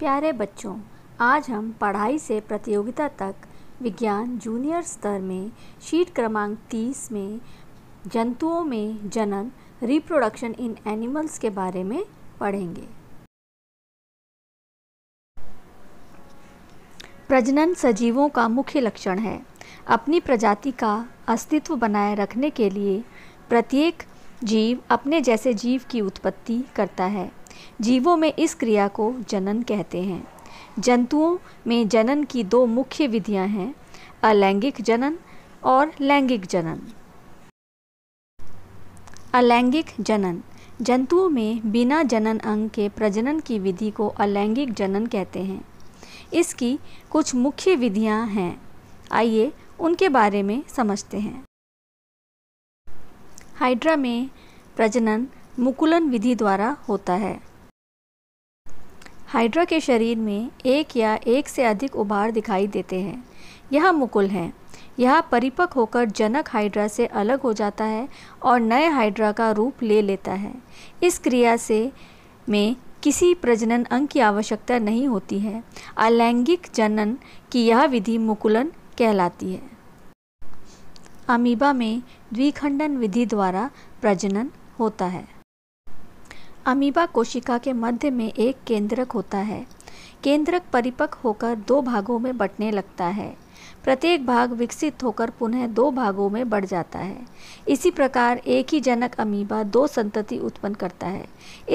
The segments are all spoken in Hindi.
प्यारे बच्चों आज हम पढ़ाई से प्रतियोगिता तक विज्ञान जूनियर स्तर में शीट क्रमांक 30 में जंतुओं में जनन रिप्रोडक्शन इन एनिमल्स के बारे में पढ़ेंगे प्रजनन सजीवों का मुख्य लक्षण है अपनी प्रजाति का अस्तित्व बनाए रखने के लिए प्रत्येक जीव अपने जैसे जीव की उत्पत्ति करता है जीवों में इस क्रिया को जनन कहते हैं जंतुओं में जनन की दो मुख्य विधियां हैं अलैंगिक जनन और लैंगिक जनन अलैंगिक जनन जंतुओं में बिना जनन अंग के प्रजनन की विधि को अलैंगिक जनन कहते हैं इसकी कुछ मुख्य विधियां हैं आइए उनके बारे में समझते हैं हाइड्रा में प्रजनन मुकुलन विधि द्वारा होता है हाइड्रा के शरीर में एक या एक से अधिक उभार दिखाई देते हैं यह मुकुल हैं यह परिपक्व होकर जनक हाइड्रा से अलग हो जाता है और नए हाइड्रा का रूप ले लेता है इस क्रिया से में किसी प्रजनन अंग की आवश्यकता नहीं होती है अलैंगिक जनन की यह विधि मुकुलन कहलाती है अमीबा में द्विखंडन विधि द्वारा प्रजनन होता है अमीबा कोशिका के मध्य में एक केंद्रक होता है केंद्रक परिपक्व होकर दो भागों में बटने लगता है प्रत्येक भाग विकसित होकर पुनः दो भागों में बढ़ जाता है इसी प्रकार एक ही जनक अमीबा दो संतति उत्पन्न करता है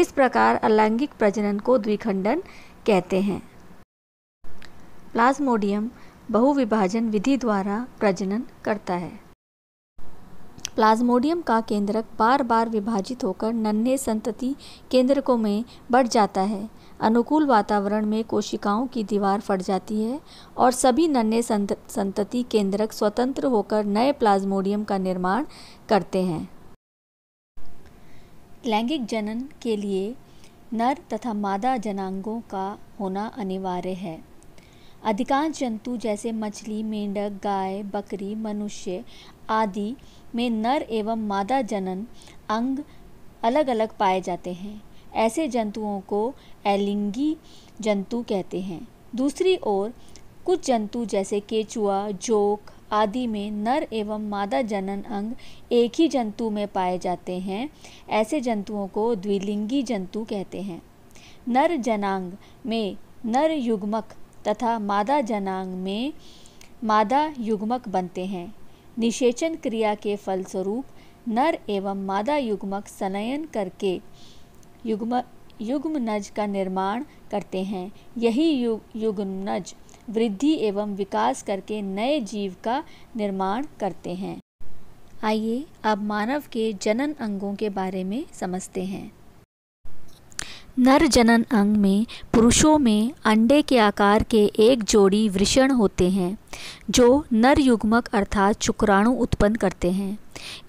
इस प्रकार अलैंगिक प्रजनन को द्विखंडन कहते हैं प्लाज्मोडियम बहुविभाजन विधि द्वारा प्रजनन करता है प्लाज्मोडियम का केंद्रक बार बार विभाजित होकर नन्हे संतति केंद्रकों में बढ़ जाता है अनुकूल वातावरण में कोशिकाओं की दीवार फट जाती है और सभी नन्हे संत, संतति केंद्रक स्वतंत्र होकर नए प्लाज्मोडियम का निर्माण करते हैं लैंगिक जनन के लिए नर तथा मादा जनांगों का होना अनिवार्य है अधिकांश जंतु जैसे मछली मेंढक गाय बकरी मनुष्य आदि में नर एवं मादा जनन अंग अलग अलग पाए जाते हैं ऐसे जंतुओं को एलिंगी जंतु कहते हैं दूसरी ओर कुछ जंतु जैसे केचुआ जोक आदि में नर एवं मादा जनन अंग एक ही जंतु में पाए जाते हैं ऐसे जंतुओं को द्विलिंगी जंतु कहते हैं नर जनांग में नर युग्मक तथा मादा जनांग में मादा युग्मक बनते हैं निषेचन क्रिया के फलस्वरूप नर एवं मादा युग्मक सनयन करके युग्म युग्मनज का निर्माण करते हैं यही यु, युग्मनज वृद्धि एवं विकास करके नए जीव का निर्माण करते हैं आइए अब मानव के जनन अंगों के बारे में समझते हैं नर जनन अंग में पुरुषों में अंडे के आकार के एक जोड़ी वृषण होते हैं जो नर युग्मक अर्थात शुक्राणु उत्पन्न करते हैं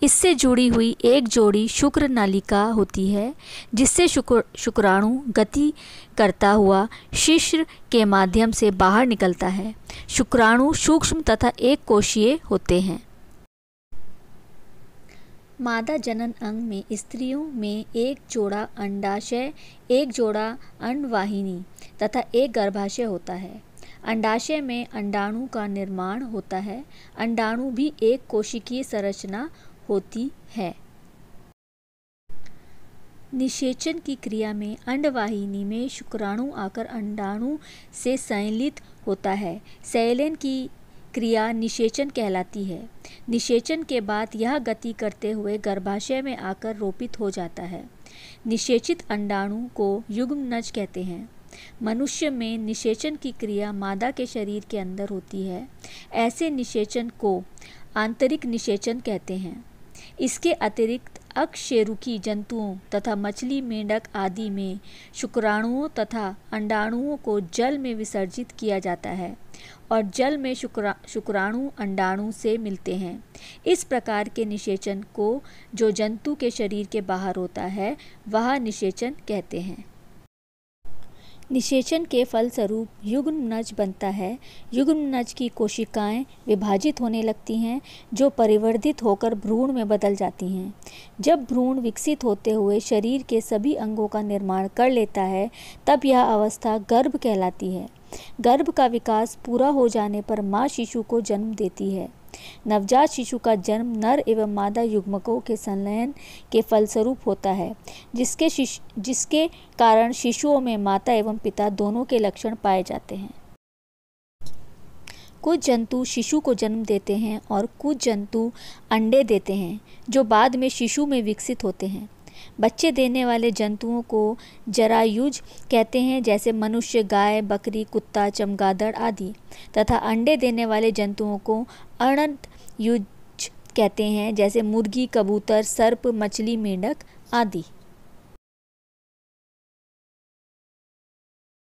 इससे जुड़ी हुई एक जोड़ी शुक्र नालिका होती है जिससे शुक्र शुक्राणु गति करता हुआ शिश्र के माध्यम से बाहर निकलता है शुक्राणु सूक्ष्म तथा एक कोशीय होते हैं मादा जनन अंग में स्त्रियों में एक जोड़ा अंडाशय एक जोड़ा अंडवाहिनी तथा एक गर्भाशय होता है अंडाशय में अंडाणु का निर्माण होता है अंडाणु भी एक कोशिकीय संरचना होती है निषेचन की क्रिया में अंडवाहिनी में शुक्राणु आकर अंडाणु से संलित होता है सैलेन की क्रिया निषेचन कहलाती है निषेचन के बाद यह गति करते हुए गर्भाशय में आकर रोपित हो जाता है निषेचित अंडाणु को युग्मनज कहते हैं मनुष्य में निषेचन की क्रिया मादा के शरीर के अंदर होती है ऐसे निषेचन को आंतरिक निषेचन कहते हैं इसके अतिरिक्त अक्षेरुकी जंतुओं तथा मछली मेंढक आदि में शुक्राणुओं तथा अंडाणुओं को जल में विसर्जित किया जाता है और जल में शुक्रा शुक्राणु अंडाणु से मिलते हैं इस प्रकार के निषेचन को जो जंतु के शरीर के बाहर होता है वह निषेचन कहते हैं निषेचन के फलस्वरूप युग्मनज बनता है युग्मनज की कोशिकाएं विभाजित होने लगती हैं जो परिवर्धित होकर भ्रूण में बदल जाती हैं जब भ्रूण विकसित होते हुए शरीर के सभी अंगों का निर्माण कर लेता है तब यह अवस्था गर्भ कहलाती है गर्भ का विकास पूरा हो जाने पर माँ शिशु को जन्म देती है नवजात शिशु का जन्म नर एवं मादा युग्मकों के संलयन के फलस्वरूप होता है जिसके जिसके कारण शिशुओं में माता एवं पिता दोनों के लक्षण पाए जाते हैं कुछ जंतु शिशु को जन्म देते हैं और कुछ जंतु अंडे देते हैं जो बाद में शिशु में विकसित होते हैं बच्चे देने वाले जंतुओं को जरायुज कहते हैं जैसे मनुष्य गाय बकरी कुत्ता चमगादड़ आदि तथा अंडे देने वाले जंतुओं को युज कहते हैं जैसे मुर्गी कबूतर सर्प मछली मेंढक आदि